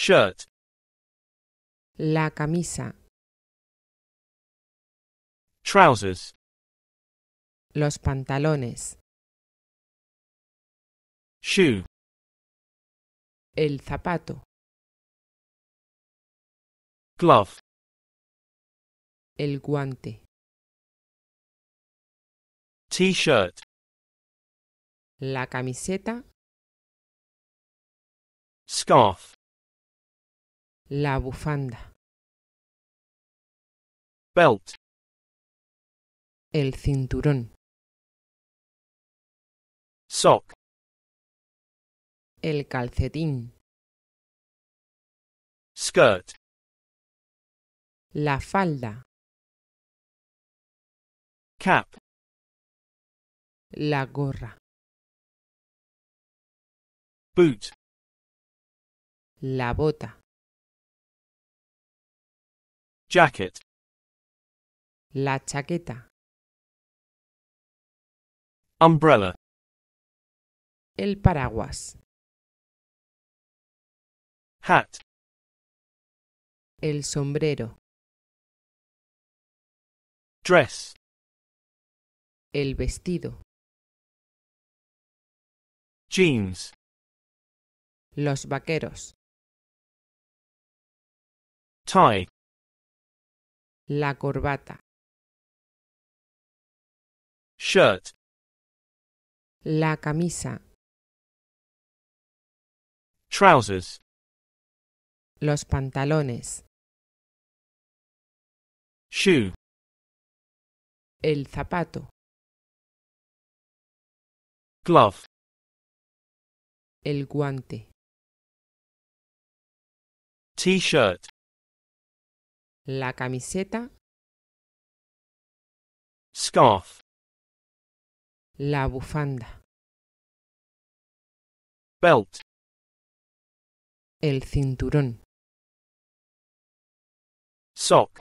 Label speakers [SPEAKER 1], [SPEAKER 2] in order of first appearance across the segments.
[SPEAKER 1] Shirt. La camisa. Trousers. Los pantalones. Shoe. El zapato. Glove. El guante. T-shirt. La camiseta. Scarf. La bufanda. Belt. El cinturón. Sock. El calcetín. Skirt. La falda. Cap. La gorra. Boot. La bota. Jacket. La chaqueta. Umbrella. El paraguas. Hat. El sombrero. Dress. El vestido. Jeans. Los vaqueros. Tie. La corbata. Shirt. La camisa. Trousers. Los pantalones. Shoe. El zapato. Glove. El guante. T-shirt. La camiseta. Scarf. La bufanda. Belt. El cinturón. Sock.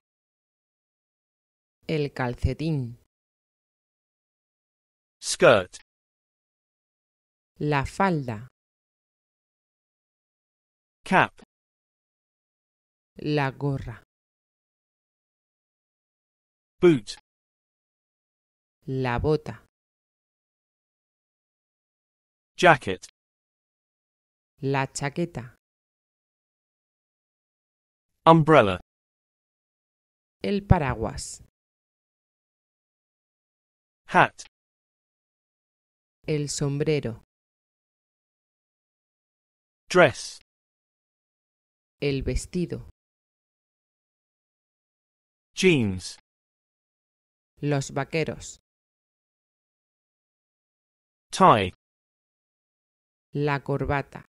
[SPEAKER 1] El calcetín. Skirt. La falda. Cap. La gorra. Boot. La bota. Jacket. La chaqueta. Umbrella. El paraguas. Hat. El sombrero. Dress. El vestido. Jeans. Los vaqueros. Tie. La corbata.